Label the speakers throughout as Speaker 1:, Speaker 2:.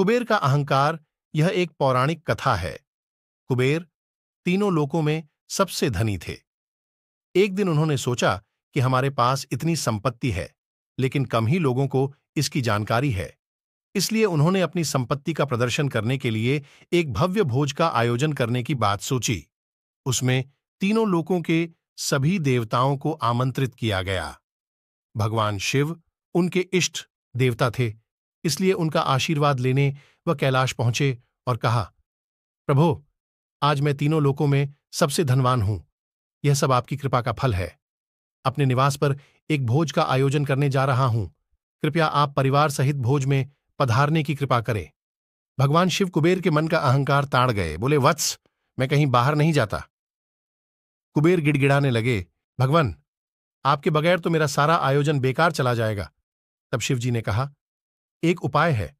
Speaker 1: कुबेर का अहंकार यह एक पौराणिक कथा है कुबेर तीनों लोकों में सबसे धनी थे एक दिन उन्होंने सोचा कि हमारे पास इतनी संपत्ति है लेकिन कम ही लोगों को इसकी जानकारी है इसलिए उन्होंने अपनी संपत्ति का प्रदर्शन करने के लिए एक भव्य भोज का आयोजन करने की बात सोची उसमें तीनों लोकों के सभी देवताओं को आमंत्रित किया गया भगवान शिव उनके इष्ट देवता थे इसलिए उनका आशीर्वाद लेने वह कैलाश पहुंचे और कहा प्रभो आज मैं तीनों लोकों में सबसे धनवान हूं यह सब आपकी कृपा का फल है अपने निवास पर एक भोज का आयोजन करने जा रहा हूं कृपया आप परिवार सहित भोज में पधारने की कृपा करें भगवान शिव कुबेर के मन का अहंकार ताड़ गए बोले वत्स मैं कहीं बाहर नहीं जाता कुबेर गिड़गिड़ाने लगे भगवान आपके बगैर तो मेरा सारा आयोजन बेकार चला जाएगा तब शिवजी ने कहा एक उपाय है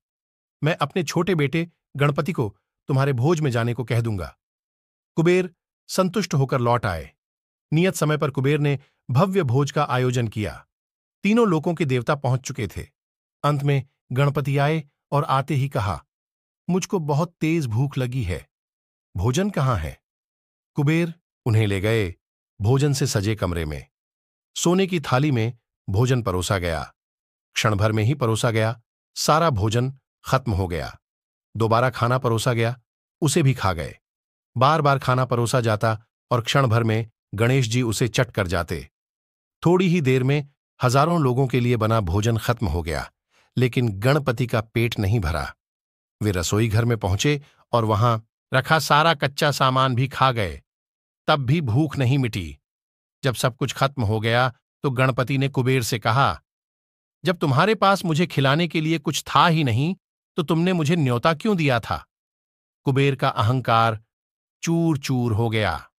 Speaker 1: मैं अपने छोटे बेटे गणपति को तुम्हारे भोज में जाने को कह दूंगा कुबेर संतुष्ट होकर लौट आए नियत समय पर कुबेर ने भव्य भोज का आयोजन किया तीनों लोगों के देवता पहुंच चुके थे अंत में गणपति आए और आते ही कहा मुझको बहुत तेज भूख लगी है भोजन कहाँ है कुबेर उन्हें ले गए भोजन से सजे कमरे में सोने की थाली में भोजन परोसा गया क्षणभर में ही परोसा गया सारा भोजन खत्म हो गया दोबारा खाना परोसा गया उसे भी खा गए बार बार खाना परोसा जाता और क्षण भर में गणेश जी उसे चट कर जाते थोड़ी ही देर में हजारों लोगों के लिए बना भोजन खत्म हो गया लेकिन गणपति का पेट नहीं भरा वे रसोई घर में पहुंचे और वहां रखा सारा कच्चा सामान भी खा गए तब भी भूख नहीं मिटी जब सब कुछ खत्म हो गया तो गणपति ने कुबेर से कहा जब तुम्हारे पास मुझे खिलाने के लिए कुछ था ही नहीं तो तुमने मुझे न्योता क्यों दिया था कुबेर का अहंकार चूर चूर हो गया